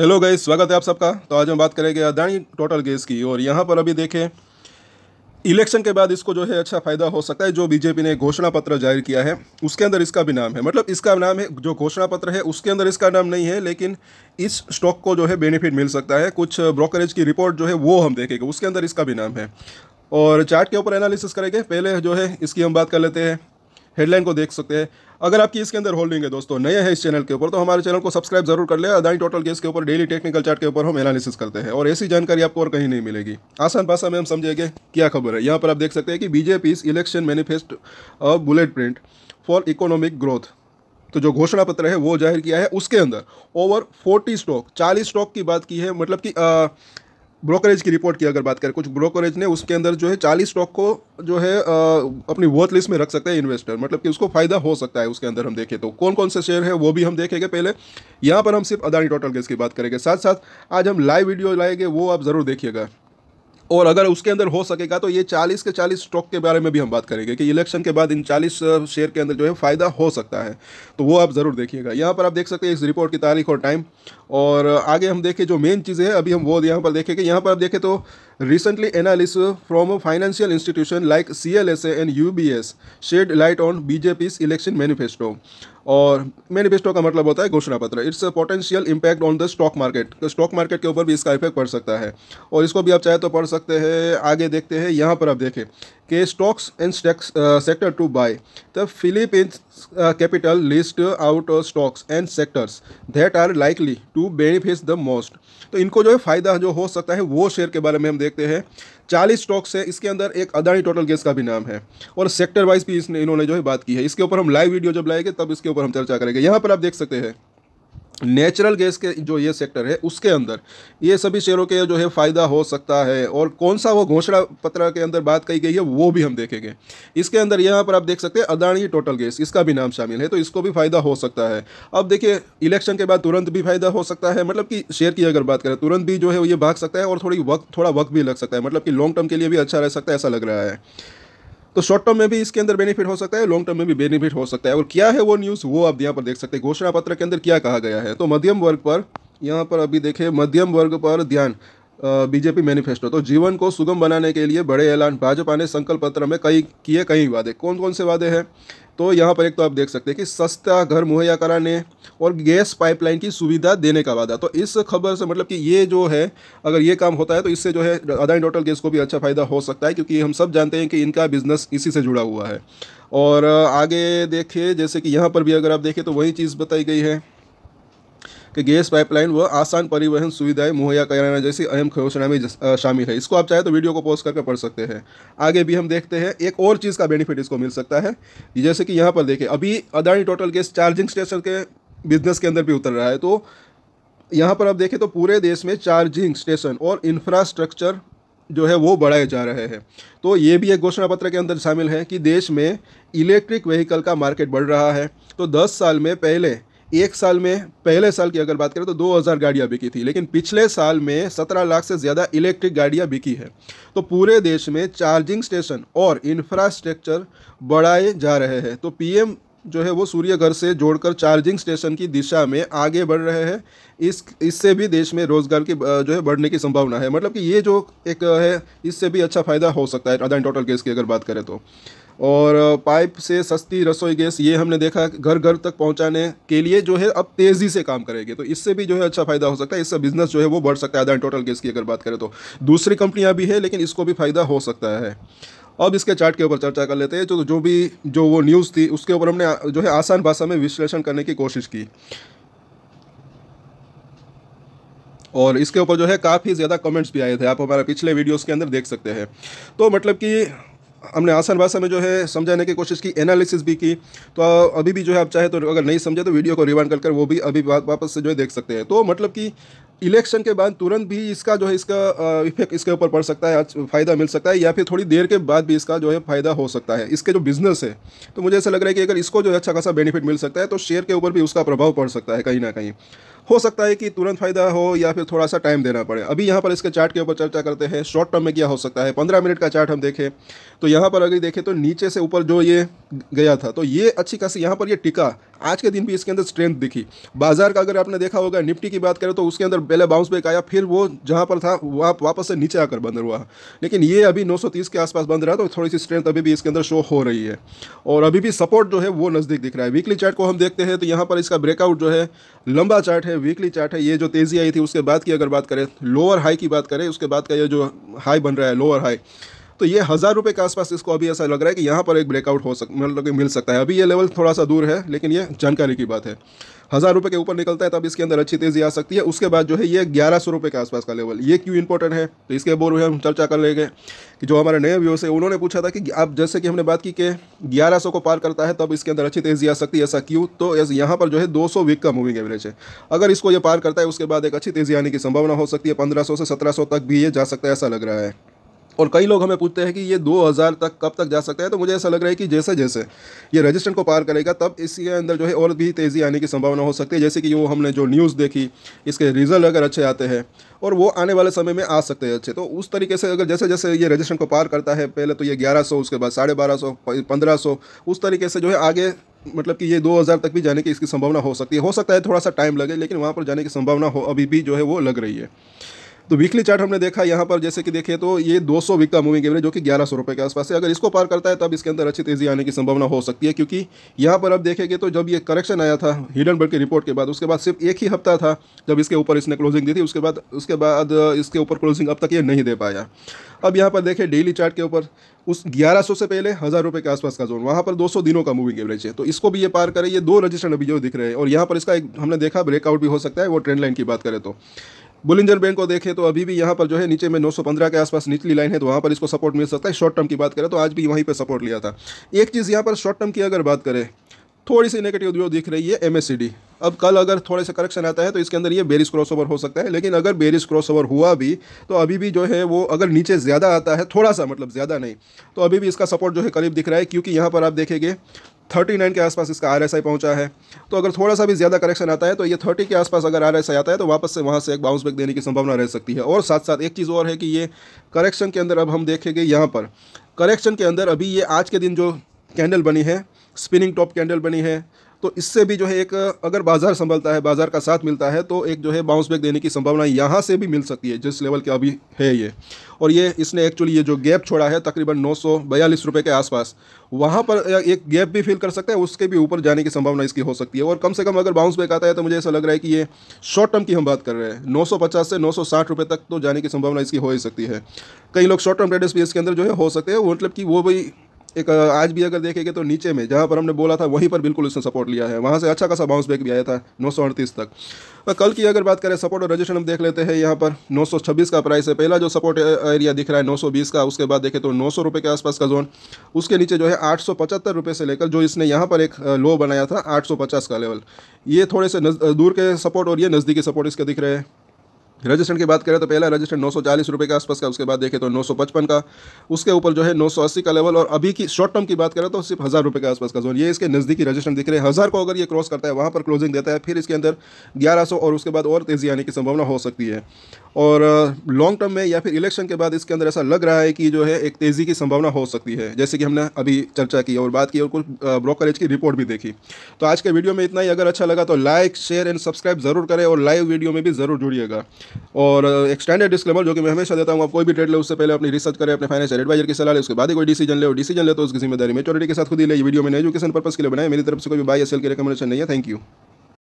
Hello गई स्वागत है आप सबका तो आज हम बात करेंगे अदानी टोटल गैस की और यहाँ पर अभी देखें इलेक्शन के बाद इसको जो है अच्छा फायदा हो सकता है जो बीजेपी ने घोषणा पत्र जाहिर किया है उसके अंदर इसका भी नाम है मतलब इसका नाम है जो घोषणा पत्र है उसके अंदर इसका नाम नहीं है लेकिन इस स्टॉक को जो है बेनिफिट मिल सकता है कुछ ब्रोकरेज की रिपोर्ट जो है वो हम देखेंगे उसके अंदर इसका भी नाम है और चार्ट के ऊपर एनालिसिस करेंगे पहले जो है इसकी हम बात कर लेते हैं हेडलाइन को देख सकते हैं अगर आपकी इसके अंदर होल्डिंग है दोस्तों नए हैं इस चैनल के ऊपर तो हमारे चैनल को सब्सक्राइब जरूर कर ले अदानी टोटल केस के ऊपर डेली टेक्निकल चार्ट के ऊपर हम एनालिसिस करते हैं और ऐसी जानकारी आपको और कहीं नहीं मिलेगी आसान भाषा में हम समझेंगे क्या खबर है यहाँ पर आप देख सकते हैं कि BJP election manifesto blueprint for economic growth तो जो घोषणा पत्र है वो जाहिर किया है उसके अंदर ओवर फोर्टी स्टॉक चालीस स्टॉक की बात की है मतलब कि ब्रोकरेज की रिपोर्ट की अगर बात करें कुछ ब्रोकरेज ने उसके अंदर जो है चालीस स्टॉक को जो है आ, अपनी वर्थ लिस्ट में रख सकते हैं इन्वेस्टर मतलब कि उसको फ़ायदा हो सकता है उसके अंदर हम देखें तो कौन कौन से शेयर है वो भी हम देखेंगे पहले यहाँ पर हम सिर्फ अदानी टोटल गैस की बात करेंगे साथ साथ आज हम लाइव वीडियो लाएंगे वो आप ज़रूर देखिएगा और अगर उसके अंदर हो सकेगा तो ये 40 के 40 स्टॉक के बारे में भी हम बात करेंगे कि इलेक्शन के बाद इन 40 शेयर के अंदर जो है फ़ायदा हो सकता है तो वो आप ज़रूर देखिएगा यहाँ पर आप देख सकते हैं इस रिपोर्ट की तारीख और टाइम और आगे हम देखें जो मेन चीज़ें हैं अभी हम वो यहाँ पर देखेंगे यहाँ पर आप देखें तो Recently, analysis from a financial institution like CLSA and UBS shed light on BJP's election manifesto. और मैनिफेस्टो का मतलब होता है घोषणा पत्र it's a potential impact on the stock market तो स्टॉक मार्केट के ऊपर भी इसका इफेक्ट पड़ सकता है और इसको भी आप चाहे तो पढ़ सकते हैं आगे देखते हैं यहाँ पर आप देखें कि stocks and stakes sector to buy the Philippines capital list out stocks and sectors that are likely to benefit the most तो इनको जो है फ़ायदा जो हो सकता है वो शेयर के बारे में हम देखते हैं चालीस स्टॉक्स है इसके अंदर एक अदानी टोटल गैस का भी नाम है और सेक्टर वाइज भी इसने इन्होंने जो है बात की है इसके ऊपर हम लाइव वीडियो जब लाएंगे तब इसके ऊपर हम चर्चा करेंगे यहाँ पर आप देख सकते हैं नेचुरल गैस के जो ये सेक्टर है उसके अंदर ये सभी शेयरों के जो है फ़ायदा हो सकता है और कौन सा वो घोषणा पत्र के अंदर बात कही गई है वो भी हम देखेंगे इसके अंदर यहाँ पर आप देख सकते हैं अदानी टोटल गैस इसका भी नाम शामिल है तो इसको भी फ़ायदा हो सकता है अब देखिए इलेक्शन के बाद तुरंत भी फ़ायदा हो सकता है मतलब कि शेयर की अगर बात करें तुरंत भी जो है ये भाग सकता है और थोड़ी वक्त थोड़ा वक्त भी लग सकता है मतलब कि लॉन्ग टर्म के लिए भी अच्छा रह सकता है ऐसा लग रहा है तो शॉर्ट टर्म में भी इसके अंदर बेनिफिट हो सकता है लॉन्ग टर्म में भी बेनिफिट हो सकता है और क्या है वो न्यूज़ वो आप यहाँ पर देख सकते हैं घोषणा पत्र के अंदर क्या कहा गया है तो मध्यम वर्ग पर यहाँ पर अभी देखें मध्यम वर्ग पर ध्यान बीजेपी मैनिफेस्टो तो जीवन को सुगम बनाने के लिए बड़े ऐलान भाजपा ने संकल्प पत्र में कई किए कई वादे कौन कौन से वादे हैं तो यहाँ पर एक तो आप देख सकते हैं कि सस्ता घर मुहैया कराने और गैस पाइपलाइन की सुविधा देने का वादा तो इस खबर से मतलब कि ये जो है अगर ये काम होता है तो इससे जो है अदानी टोटल गैस को भी अच्छा फ़ायदा हो सकता है क्योंकि हम सब जानते हैं कि इनका बिज़नेस इसी से जुड़ा हुआ है और आगे देखिए जैसे कि यहाँ पर भी अगर आप देखें तो वही चीज़ बताई गई है कि गैस पाइपलाइन व आसान परिवहन सुविधाएं मुहैया कराना जैसी अहम घोषणा में शामिल है इसको आप चाहे तो वीडियो को पोस्ट करके पढ़ सकते हैं आगे भी हम देखते हैं एक और चीज़ का बेनिफिट इसको मिल सकता है जैसे कि यहाँ पर देखें अभी Adani Total Gas charging station के बिजनेस के अंदर भी उतर रहा है तो यहाँ पर आप देखें तो पूरे देश में चार्जिंग स्टेशन और इंफ्रास्ट्रक्चर जो है वो बढ़ाए जा रहे हैं तो ये भी एक घोषणा पत्र के अंदर शामिल है कि देश में इलेक्ट्रिक व्हीकल का मार्केट बढ़ रहा है तो 10 साल में पहले एक साल में पहले साल की अगर बात करें तो 2000 गाड़ियाँ बिकी थी लेकिन पिछले साल में 17 लाख से ज़्यादा इलेक्ट्रिक गाड़ियाँ बिकी है तो पूरे देश में चार्जिंग स्टेशन और इंफ्रास्ट्रक्चर बढ़ाए जा रहे हैं तो पीएम जो है वो सूर्य घर से जोड़कर चार्जिंग स्टेशन की दिशा में आगे बढ़ रहे हैं इस इससे भी देश में रोजगार की जो है बढ़ने की संभावना है मतलब कि ये जो एक है इससे भी अच्छा फायदा हो सकता है अदान टोटल केस की अगर बात करें तो और पाइप से सस्ती रसोई गैस ये हमने देखा घर घर तक पहुंचाने के लिए जो है अब तेज़ी से काम करेगी तो इससे भी जो है अच्छा फ़ायदा हो सकता है इससे बिज़नेस जो है वो बढ़ सकता है अदान टोटल गैस की अगर बात करें तो दूसरी कंपनियाँ भी है लेकिन इसको भी फ़ायदा हो सकता है अब इसके चार्ट के ऊपर चर्चा कर लेते हैं जो तो जो भी जो वो न्यूज़ थी उसके ऊपर हमने जो है आसान भाषा में विश्लेषण करने की कोशिश की और इसके ऊपर जो है काफ़ी ज़्यादा कमेंट्स भी आए थे आप हमारे पिछले वीडियोस के अंदर देख सकते हैं तो मतलब कि हमने आसान भाषा में जो है समझाने की कोशिश की एनालिसिस भी की तो अभी भी जो है आप चाहे तो अगर नहीं समझे तो वीडियो को रिवाइंड कर कर वो भी अभी वापस से जो है देख सकते हैं तो मतलब कि इलेक्शन के बाद तुरंत भी इसका जो है इसका इफेक्ट इसके ऊपर पड़ सकता है फ़ायदा मिल सकता है या फिर थोड़ी देर के बाद भी इसका जो है फ़ायदा हो सकता है इसके जो बिज़नेस है तो मुझे ऐसा लग रहा है कि अगर इसको जो है अच्छा खासा बेनिफिट मिल सकता है तो शेयर के ऊपर भी उसका प्रभाव पड़ सकता है कहीं ना कहीं हो सकता है कि तुरंत फायदा हो या फिर थोड़ा सा टाइम देना पड़े अभी यहाँ पर इसके चार्ट के ऊपर चर्चा करते हैं शॉर्ट टर्म में क्या हो सकता है पंद्रह मिनट का चार्ट हम देखें तो यहाँ पर अगर देखें तो नीचे से ऊपर जो ये गया था तो ये अच्छी खासी यहाँ पर ये टिका आज के दिन भी इसके अंदर स्ट्रेंथ दिखी बाजार का अगर आपने देखा होगा निफ्टी की बात करें तो उसके अंदर पहले बाउंस बैक आया फिर वो जहाँ पर था वहाँ वापस से नीचे आकर बंद हुआ लेकिन ये अभी नौ के आसपास बंद रहा तो थोड़ी सी स्ट्रेंथ अभी भी इसके अंदर शो हो रही है और अभी भी सपोर्ट जो है वो नज़दीक दिख रहा है वीकली चार्ट को हम देखते हैं तो यहाँ पर इसका ब्रेकआउट जो है लंबा चार्ट है हैं वीकली चार्ट है ये जो तेज़ी आई थी उसके बाद की अगर बात करें लोअर हाई की बात करें उसके बाद का ये जो हाई बन रहा है लोअर हाई तो ये हज़ार रुपये के आसपास इसको अभी ऐसा लग रहा है कि यहाँ पर एक ब्रेकआउट हो सक मतलब मिल सकता है अभी ये लेवल थोड़ा सा दूर है लेकिन ये जानकारी की बात है हज़ार रुपये के ऊपर निकलता है तब इसके अंदर अच्छी तेज़ी आ सकती है उसके बाद जो है ये ग्यारह सौ रुपये के आसपास का लेवल ये क्यों इंपॉर्टेंट है तो इसके बोर हम चर्चा कर लेंगे कि जो हमारे नए व्यवसाय है उन्होंने पूछा था कि आप जैसे कि हमने बात की कि ग्यारह को पार करता है तब इसके अंदर अच्छी तेज़ी आ सकती है ऐसा क्यों तो यहाँ पर जो है दो वीक का मूविंग एवरेज है अगर इसको ये पार करता है उसके बाद एक अच्छी तेज़ी आने की संभावना हो सकती है पंद्रह से सत्रह तक भी ये जा सकता है ऐसा लग रहा है और कई लोग हमें पूछते हैं कि ये 2000 तक कब तक जा सकता है तो मुझे ऐसा लग रहा है कि जैसे जैसे ये रजिस्टेंट को पार करेगा तब इसके अंदर जो है और भी तेज़ी आने की संभावना हो सकती है जैसे कि वो हमने जो न्यूज़ देखी इसके रिजल्ट अगर अच्छे आते हैं और वो आने वाले समय में आ सकते हैं अच्छे तो उस तरीके से अगर जैसे जैसे ये रजिस्ट्रेशन को पार करता है पहले तो ये ग्यारह सौ उसके बाद साढ़े बारह सौ पंद्रह सौ उस तरीके से जो है आगे मतलब कि ये 2000 तक भी जाने की इसकी संभावना हो सकती है हो सकता है थोड़ा सा टाइम लगे लेकिन वहाँ पर जाने की संभावना हो अभी भी जो है वो लग रही है तो वीकली चार्ट हमने देखा यहाँ पर जैसे कि देखिए तो ये 200 वीक का मूविंग एवरेज जो कि ग्यारह सौ के आसपास है अगर इसको पार करता है तब इसके अंदर अच्छी तेज़ी आने की संभावना हो सकती है क्योंकि यहाँ पर अब देखेंगे तो जब ये करेक्शन आया था हिडन बर्ड की रिपोर्ट के बाद उसके बाद सिर्फ एक ही हफ्ता था जब इसके ऊपर इसने क्लोजिंग दी थी उसके बाद उसके बाद इसके ऊपर क्लोजिंग अब तक ये नहीं दे पाया अब यहाँ पर देखें डेली चार्ट के ऊपर उस ग्यारह से पहले हज़ार रुपये के आसपास का जोन वहाँ पर दो दिनों का मूविंग एवरेज है तो इसको भी ये पार करें ये दो रजिस्टर अभी जो दिख रहे हैं और यहाँ पर इसका एक हमने देखा ब्रेकआउट भी हो सकता है वो ट्रेंड लाइन की बात करें तो बुलिंजर बैंक को देखें तो अभी भी यहाँ पर जो है नीचे में 915 के आसपास निचली लाइन है तो वहाँ पर इसको सपोर्ट मिल सकता है शॉर्ट टर्म की बात करें तो आज भी वहीं पर सपोर्ट लिया था एक चीज़ यहाँ पर शॉर्ट टर्म की अगर बात करें थोड़ी सी नेगेटिव व्यू दिख रही है एम अब कल अगर थोड़े से करेक्शन आता है तो इसके अंदर ये बेरिस क्रॉसओवर हो सकता है लेकिन अगर बेरिस क्रॉसओवर हुआ भी तो अभी भी जो है वो अगर नीचे ज़्यादा आता है थोड़ा सा मतलब ज़्यादा नहीं तो अभी भी इसका सपोर्ट जो है करीब दिख रहा है क्योंकि यहाँ पर आप देखेंगे थर्टी नाइन के आसपास इसका आर एस आई पहुँचा है तो अगर थोड़ा सा भी ज़्यादा करेक्शन आता है तो ये थर्टी के आसपास अगर आर एस आई आता है तो वापस से वहाँ से एक बाउंस बैक देने की संभावना रह सकती है और साथ साथ एक चीज़ और है कि ये करेक्शन के अंदर अब हम देखेंगे यहाँ पर करेक्शन के अंदर अभी ये आज के दिन जो कैंडल बनी है स्पिनिंग टॉप कैंडल बनी है तो इससे भी जो है एक अगर बाज़ार संभलता है बाज़ार का साथ मिलता है तो एक जो है बाउंस बैक देने की संभावना यहाँ से भी मिल सकती है जिस लेवल के अभी है ये और ये इसने एक्चुअली ये जो गैप छोड़ा है तकरीबन नौ रुपये के आसपास वहाँ पर एक गैप भी फिल कर सकता है उसके भी ऊपर जाने की संभावना इसकी हो सकती है और कम से कम अगर बाउंस बैक आता है तो मुझे ऐसा लग रहा है कि ये शॉर्ट टर्म की हम बात कर रहे हैं पचास से साठ रुपये तक तो जाने की संभावना इसकी हो ही सकती है कई लोग शॉर्ट टर्म ट्रेडर्स भी इसके अंदर जो है हो सकते हैं मतलब कि वो भी एक आज भी अगर देखेंगे तो नीचे में जहाँ पर हमने बोला था वहीं पर बिल्कुल उसने सपोर्ट लिया है वहाँ से अच्छा खासा बाउंस बैक भी आया था नौ तक और कल की अगर बात करें सपोर्ट और रजिस्ट्रेशन हम देख लेते हैं यहाँ पर 926 का प्राइस है पहला जो सपोर्ट एरिया दिख रहा है 920 का उसके बाद देखें तो नौ सौ के आसपास का जोन उसके नीचे जो है आठ से लेकर जो इसने यहाँ पर एक लो बनाया था पचास का लेवल ये थोड़े से दूर के सपोर्ट और ये नज़दीकी सपोर्ट इसके दिख रहे हैं रजिस्ट्रेंट की बात करें तो पहला रजिस्टर नौ सौ चालीस रुपये के आसपास का उसके बाद देखें तो नौ सौ पचपन का उसके ऊपर जो है नौ सौ अस्सी का लेवल और अभी की शॉर्ट टर्म की बात करें तो सिर्फ हज़ार रुपये के आसपास का जोन ये इसके नज़दीकी रजिस्ट्रेंट दिख रहे हैं हज़ार को अगर ये क्रॉस करता है वहाँ पर क्लोजिंग देता है फिर इसके अंदर ग्यारह सौ और उसके बाद और तेज़ी आने की संभावना हो सकती है और लॉन्ग टर्म में या फिर इलेक्शन के बाद इसके अंदर ऐसा लग रहा है कि जो है एक तेज़ी की संभावना हो सकती है जैसे कि हमने अभी चर्चा की और बात की और कुछ ब्रोकरेज की रिपोर्ट भी देखी तो आज के वीडियो में इतना ही अगर अच्छा लगा तो लाइक शेयर एंड सब्सक्राइब ज़रूर करें और लाइव वीडियो में भी ज़रूर जुड़िएगा और एक स्टैंडर्ड डिस्क्लेमर जो कि मैं हमेशा देता हूँ आप कोई भी ट्रेड ले उससे पहले अपनी रिसर्च करें अपने फाइनेंशियल एडवाइजर की सलाह ले उसके बाद ही कोई डिसीजन ले और डिसीजन ले तो उसकी जिम्मेदारी मेचोरिटी के साथ खुद ही ले वीडियो मैंने एजुकेशन पर्पस के लिए बनाया मेरी तरफ से कोई बाई एस एल की रिकमेंडेशन नहीं है थैंक यू